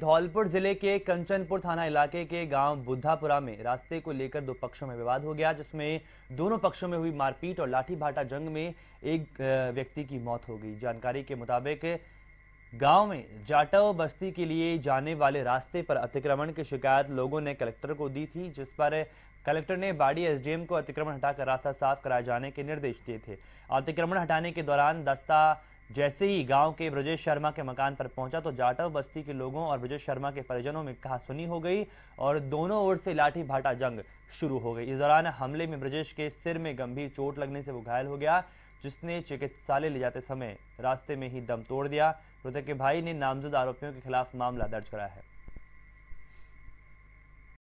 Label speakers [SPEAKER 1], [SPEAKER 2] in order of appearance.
[SPEAKER 1] धौलपुर जिले के कंचनपुर थाना इलाके के गांव बुद्धापुरा में रास्ते को लेकर दो पक्षों में विवाद हो गया जिसमें दोनों पक्षों में हुई मारपीट और लाठी भाटा जंग में एक व्यक्ति की मौत हो गई जानकारी के मुताबिक गांव में जाटव बस्ती के लिए जाने वाले रास्ते पर अतिक्रमण की शिकायत लोगों ने कलेक्टर को दी थी जिस पर कलेक्टर ने बाड़ी एसडीएम को अतिक्रमण हटाकर रास्ता साफ कराए जाने के निर्देश दिए थे अतिक्रमण हटाने के दौरान दस्ता जैसे ही गांव के ब्रजेश शर्मा के मकान पर पहुंचा तो जाटव बस्ती के लोगों और ब्रजेश शर्मा के परिजनों में कहासुनी हो गई और दोनों ओर से लाठी भाटा जंग शुरू हो गई इस दौरान हमले में ब्रजेश के सिर में गंभीर चोट लगने से वो घायल हो गया जिसने चिकित्सालय ले जाते समय रास्ते में ही दम तोड़ दिया मृतक के भाई ने नामजद आरोपियों के खिलाफ मामला दर्ज कराया है